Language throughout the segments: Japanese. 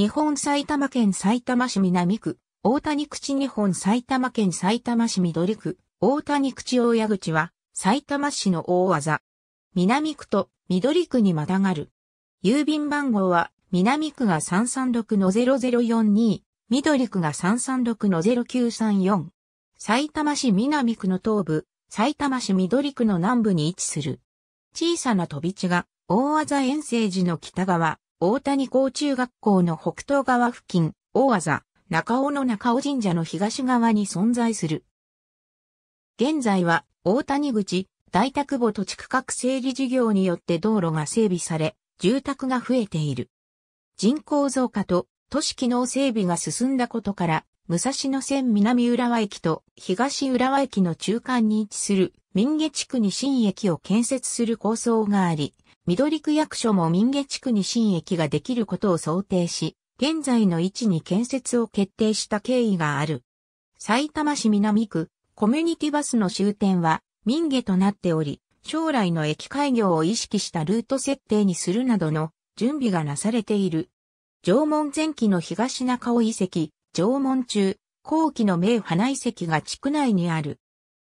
日本埼玉県埼玉市南区、大谷口日本埼玉県埼玉市緑区、大谷口大谷口は、埼玉市の大技。南区と緑区にまたがる。郵便番号は、南区が336-0042、緑区が336-0934。埼玉市南区の東部、埼玉市緑区の南部に位置する。小さな飛び地が、大技遠征時の北側、大谷高中学校の北東側付近、大技、中尾の中尾神社の東側に存在する。現在は、大谷口、大田久保土地区画整理事業によって道路が整備され、住宅が増えている。人口増加と都市機能整備が進んだことから、武蔵野線南浦和駅と東浦和駅の中間に位置する民家地区に新駅を建設する構想があり、緑区役所も民家地区に新駅ができることを想定し、現在の位置に建設を決定した経緯がある。埼玉市南区、コミュニティバスの終点は民家となっており、将来の駅開業を意識したルート設定にするなどの準備がなされている。縄文前期の東中尾遺跡、縄文中、後期の名花遺跡が地区内にある。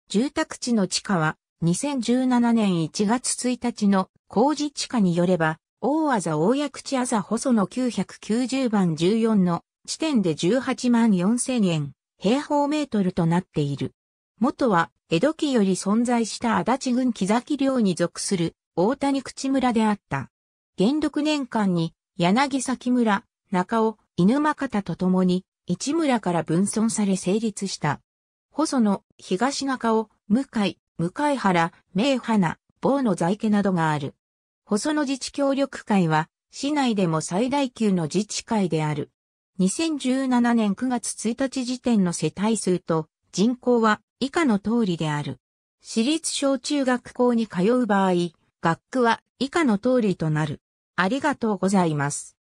住宅地の地下は2017年1月1日の工事地下によれば、大技大口あ朝細野990番14の地点で18万4000円、平方メートルとなっている。元は、江戸期より存在した足立郡木崎領に属する大谷口村であった。元禄年間に、柳崎村、中尾、犬間方と共に、市村から分村され成立した。細野、東中尾、向井、向原、名花、某の在家などがある。細野自治協力会は、市内でも最大級の自治会である。2017年9月1日時点の世帯数と人口は以下の通りである。私立小中学校に通う場合、学区は以下の通りとなる。ありがとうございます。